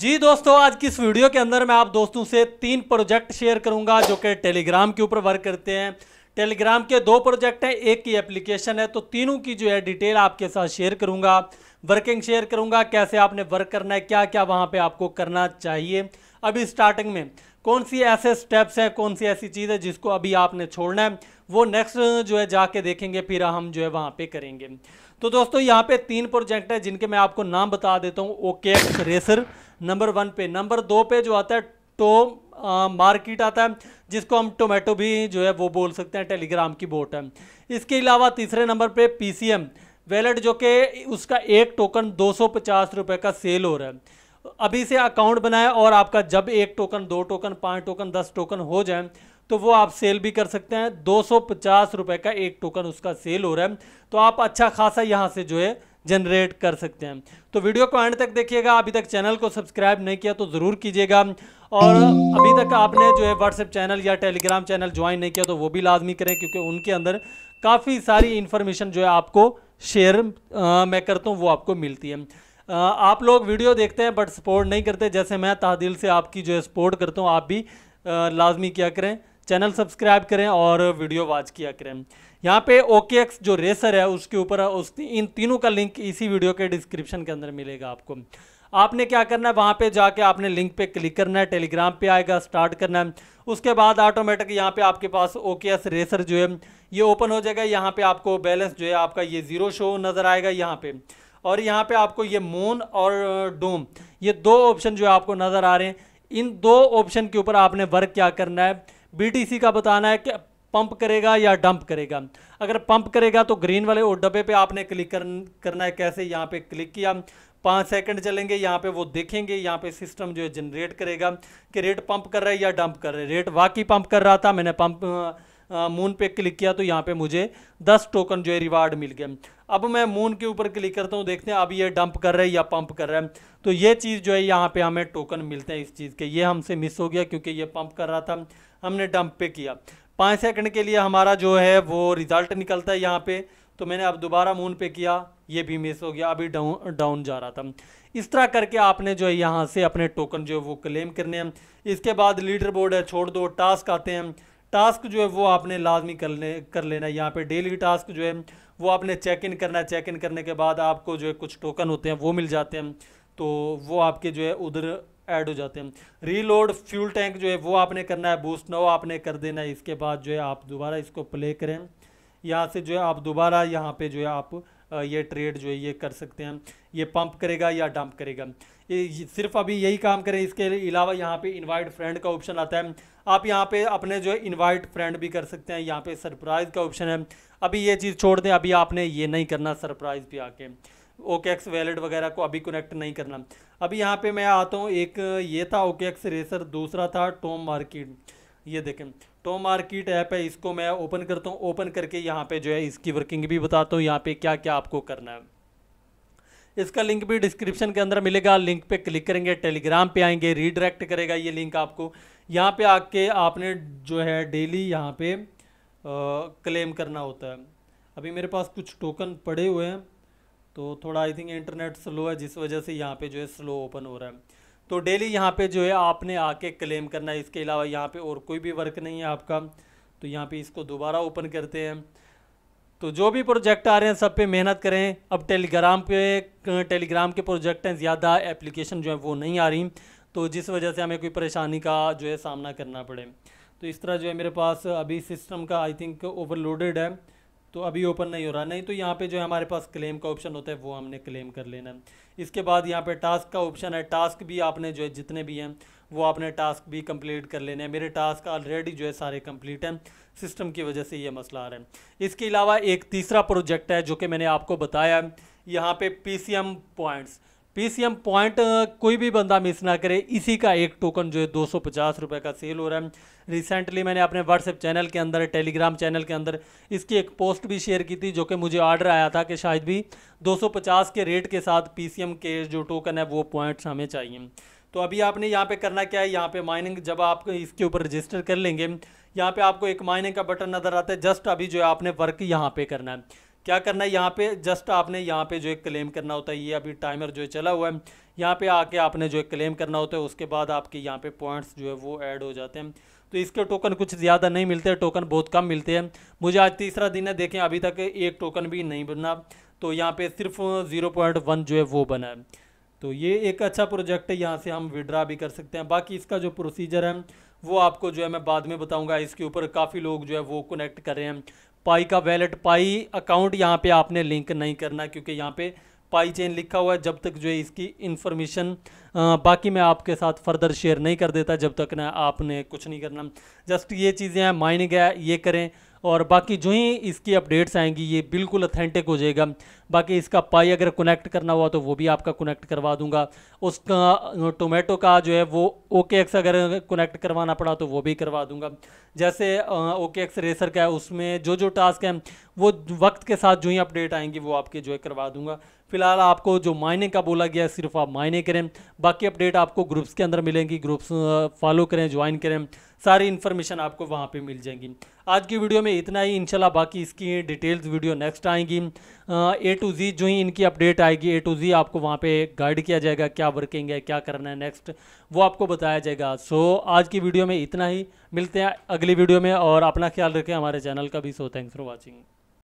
जी दोस्तों आज की इस वीडियो के अंदर मैं आप दोस्तों से तीन प्रोजेक्ट शेयर करूंगा जो कि टेलीग्राम के ऊपर वर्क करते हैं टेलीग्राम के दो प्रोजेक्ट हैं एक की एप्लीकेशन है तो तीनों की जो है डिटेल आपके साथ शेयर करूंगा वर्किंग शेयर करूंगा कैसे आपने वर्क करना है क्या क्या वहां पे आपको करना चाहिए अभी स्टार्टिंग में कौन सी ऐसे स्टेप्स हैं कौन सी ऐसी चीज़ है जिसको अभी आपने छोड़ना है वो नेक्स्ट जो है जाके देखेंगे फिर हम जो है वहाँ पे करेंगे तो दोस्तों यहाँ पे तीन प्रोजेक्ट है जिनके मैं आपको नाम बता देता हूँ okay X racer number one पे नंबर दो पे जो आता है टो आ, मार्केट आता है जिसको हम टोमेटो भी जो है वो बोल सकते हैं टेलीग्राम की बोट है इसके अलावा तीसरे नंबर पे पी वैलेट जो कि उसका एक टोकन दो सौ का सेल हो रहा है अभी से अकाउंट बनाए और आपका जब एक टोकन दो टोकन पाँच टोकन दस टोकन हो जाए तो वो आप सेल भी कर सकते हैं दो रुपए का एक टोकन उसका सेल हो रहा है तो आप अच्छा खासा यहाँ से जो है जनरेट कर सकते हैं तो वीडियो को एंड तक देखिएगा अभी तक चैनल को सब्सक्राइब नहीं किया तो ज़रूर कीजिएगा और अभी तक आपने जो है व्हाट्सएप चैनल या टेलीग्राम चैनल ज्वाइन नहीं किया तो वो भी लाजमी करें क्योंकि उनके अंदर काफ़ी सारी इन्फॉर्मेशन जो है आपको शेयर मैं करता हूँ वो आपको मिलती है आप लोग वीडियो देखते हैं बट सपोर्ट नहीं करते जैसे मैं तहदिल से आपकी जो है सपोर्ट करता हूँ आप भी लाजमी किया करें चैनल सब्सक्राइब करें और वीडियो वॉच किया करें यहाँ पे ओके एक्स जो रेसर है उसके ऊपर उस इन तीनों का लिंक इसी वीडियो के डिस्क्रिप्शन के अंदर मिलेगा आपको आपने क्या करना है वहाँ पे जाके आपने लिंक पे क्लिक करना है टेलीग्राम पे आएगा स्टार्ट करना है उसके बाद ऑटोमेटिक यहाँ पे आपके पास ओके एस रेसर जो है ये ओपन हो जाएगा यहाँ पे आपको बैलेंस जो है आपका ये जीरो शो नज़र आएगा यहाँ पे और यहाँ पे आपको ये मून और डूम uh, ये दो ऑप्शन जो है आपको नज़र आ रहे हैं इन दो ऑप्शन के ऊपर आपने वर्क क्या करना है बीटीसी का बताना है कि पंप करेगा या डंप करेगा अगर पंप करेगा तो ग्रीन वाले और डब्बे पे आपने क्लिक कर, करना है कैसे यहाँ पे क्लिक किया पाँच सेकंड चलेंगे यहाँ पे वो देखेंगे यहाँ पे सिस्टम जो है जनरेट करेगा कि रेट पंप कर रहा है या डंप कर रहा है रेट वाकई पंप कर रहा था मैंने पंप मून uh, uh, पे क्लिक किया तो यहाँ पे मुझे 10 टोकन जो है रिवार्ड मिल गया अब मैं मून के ऊपर क्लिक करता हूँ देखते हैं अब ये डंप कर रहा है या पंप कर रहा है तो ये चीज़ जो है यहाँ पे हमें टोकन मिलते हैं इस चीज़ के ये हमसे मिस हो गया क्योंकि ये पंप कर रहा था हमने डंप पे किया पाँच सेकंड के लिए हमारा जो है वो रिज़ल्ट निकलता है यहाँ पे तो मैंने अब दोबारा मून पे किया ये भी मिस हो गया अभी डाउन डाउन जा रहा था इस तरह करके आपने जो है यहाँ से अपने टोकन जो है वो क्लेम करने हैं इसके बाद लीडर बोर्ड है छोड़ दो टास्क आते हैं टास्क जो है वो आपने लाजमी कर ले कर लेना है यहाँ पे डेली टास्क जो है वो आपने चेक इन करना है चेक इन करने के बाद आपको जो है कुछ टोकन होते हैं वो मिल जाते हैं तो वो आपके जो है उधर ऐड हो जाते हैं रीलोड फ्यूल टैंक जो है वो आपने करना है बूस्ट नो आपने कर देना है इसके बाद जो है आप दोबारा इसको प्ले करें यहाँ से जो है आप दोबारा यहाँ पर जो है आप ये ट्रेड जो है ये कर सकते हैं ये पंप करेगा या डंप करेगा ये सिर्फ अभी यही काम करें इसके अलावा यहाँ पे इनवाइट फ्रेंड का ऑप्शन आता है आप यहाँ पे अपने जो है इन्वाइट फ्रेंड भी कर सकते हैं यहाँ पे सरप्राइज़ का ऑप्शन है अभी ये चीज़ छोड़ दें अभी आपने ये नहीं करना सरप्राइज़ पे आके ओके एक्स वैलेट वगैरह को अभी कनेक्ट नहीं करना अभी यहाँ पर मैं आता हूँ एक ये था ओके एक्स रेसर दूसरा था टोम मार्केट ये देखें टोम मार्केट ऐप है इसको मैं ओपन करता हूँ ओपन करके यहाँ पे जो है इसकी वर्किंग भी बताता हूँ यहाँ पे क्या क्या आपको करना है इसका लिंक भी डिस्क्रिप्शन के अंदर मिलेगा लिंक पे क्लिक करेंगे टेलीग्राम पे आएंगे रीडायरेक्ट करेगा ये लिंक आपको यहाँ पे आके आपने जो है डेली यहाँ पे आ, क्लेम करना होता है अभी मेरे पास कुछ टोकन पड़े हुए हैं तो थोड़ा आई थिंक इंटरनेट स्लो है जिस वजह से यहाँ पर जो है स्लो ओपन हो रहा है तो डेली यहाँ पर जो है आपने आके क्लेम करना है इसके अलावा यहाँ पर और कोई भी वर्क नहीं है आपका तो यहाँ पर इसको दोबारा ओपन करते हैं तो जो भी प्रोजेक्ट आ रहे हैं सब पे मेहनत करें अब टेलीग्राम पे टेलीग्राम के प्रोजेक्ट हैं ज़्यादा एप्लीकेशन जो है वो नहीं आ रही तो जिस वजह से हमें कोई परेशानी का जो है सामना करना पड़े तो इस तरह जो है मेरे पास अभी सिस्टम का आई थिंक ओवरलोडेड है तो अभी ओपन नहीं हो रहा नहीं तो यहाँ पे जो है हमारे पास क्लेम का ऑप्शन होता है वो हमने क्लेम कर लेना है इसके बाद यहाँ पे टास्क का ऑप्शन है टास्क भी आपने जो है जितने भी हैं वो आपने टास्क भी कंप्लीट कर लेने हैं मेरे टास्क ऑलरेडी जो है सारे कंप्लीट हैं सिस्टम की वजह से ये मसला आ रहा है इसके अलावा एक तीसरा प्रोजेक्ट है जो कि मैंने आपको बताया यहाँ पे P points PCM point uh, कोई भी बंदा मिस ना करे इसी का एक टोकन जो है दो सौ का सेल हो रहा है रिसेंटली मैंने अपने व्हाट्सएप चैनल के अंदर टेलीग्राम चैनल के अंदर इसकी एक पोस्ट भी शेयर की थी जो कि मुझे ऑर्डर आया था कि शायद भी 250 के रेट के साथ पीसीएम के जो टोकन है वो पॉइंट्स हमें चाहिए तो अभी आपने यहाँ पे करना क्या है यहाँ पे माइनिंग जब आप इसके ऊपर रजिस्टर कर लेंगे यहाँ पे आपको एक माइनिंग का बटन नज़र आता है जस्ट अभी जो है आपने वर्क यहाँ पे करना है क्या करना है यहाँ पे जस्ट आपने यहाँ पे जो है क्लेम करना होता है ये अभी टाइमर जो है चला हुआ है यहाँ पे आके आपने जो है क्लेम करना होता है उसके बाद आपके यहाँ पे पॉइंट्स जो है वो ऐड हो जाते हैं तो इसके टोकन कुछ ज़्यादा नहीं मिलते टोकन बहुत कम मिलते हैं मुझे आज तीसरा दिन है देखें अभी तक एक टोकन भी नहीं बना तो यहाँ पर सिर्फ ज़ीरो जो है वो बना है तो ये एक अच्छा प्रोजेक्ट है यहाँ से हम विड्रा भी कर सकते हैं बाकी इसका जो प्रोसीजर है वो आपको जो है मैं बाद में बताऊंगा इसके ऊपर काफ़ी लोग जो है वो कनेक्ट कर रहे हैं पाई का वैलेट पाई अकाउंट यहाँ पे आपने लिंक नहीं करना क्योंकि यहाँ पे पाई चेन लिखा हुआ है जब तक जो है इसकी इन्फॉर्मेशन बाकी मैं आपके साथ फर्दर शेयर नहीं कर देता जब तक ना आपने कुछ नहीं करना जस्ट ये चीज़ें हैं माइनिंग है ये करें और बाकी जो ही इसकी अपडेट्स आएंगी ये बिल्कुल अथेंटिक हो जाएगा बाकी इसका पाई अगर कनेक्ट करना हुआ तो वो भी आपका कनेक्ट करवा दूंगा उसका टोमेटो का जो है वो ओके एक्स अगर कनेक्ट करवाना पड़ा तो वो भी करवा दूंगा जैसे ओके एक्स रेसर का है उसमें जो जो टास्क हैं वो वक्त के साथ जो ही अपडेट आएंगी वो आपके जो है करवा दूंगा फिलहाल आपको जो मायने का बोला गया सिर्फ आप मायने करें बाकी अपडेट आपको ग्रुप्स के अंदर मिलेंगी ग्रुप्स फॉलो करें ज्वाइन करें सारी इन्फॉर्मेशन आपको वहाँ पे मिल जाएंगी आज की वीडियो में इतना ही इंशाल्लाह बाकी इसकी डिटेल्स वीडियो नेक्स्ट आएंगी ए टू जी जो ही इनकी अपडेट आएगी ए टू जी आपको वहाँ पे गाइड किया जाएगा क्या वर्किंग है क्या करना है नेक्स्ट वो आपको बताया जाएगा सो आज की वीडियो में इतना ही मिलते हैं अगली वीडियो में और अपना ख्याल रखें हमारे चैनल का भी सो थैंक्स फॉर वॉचिंग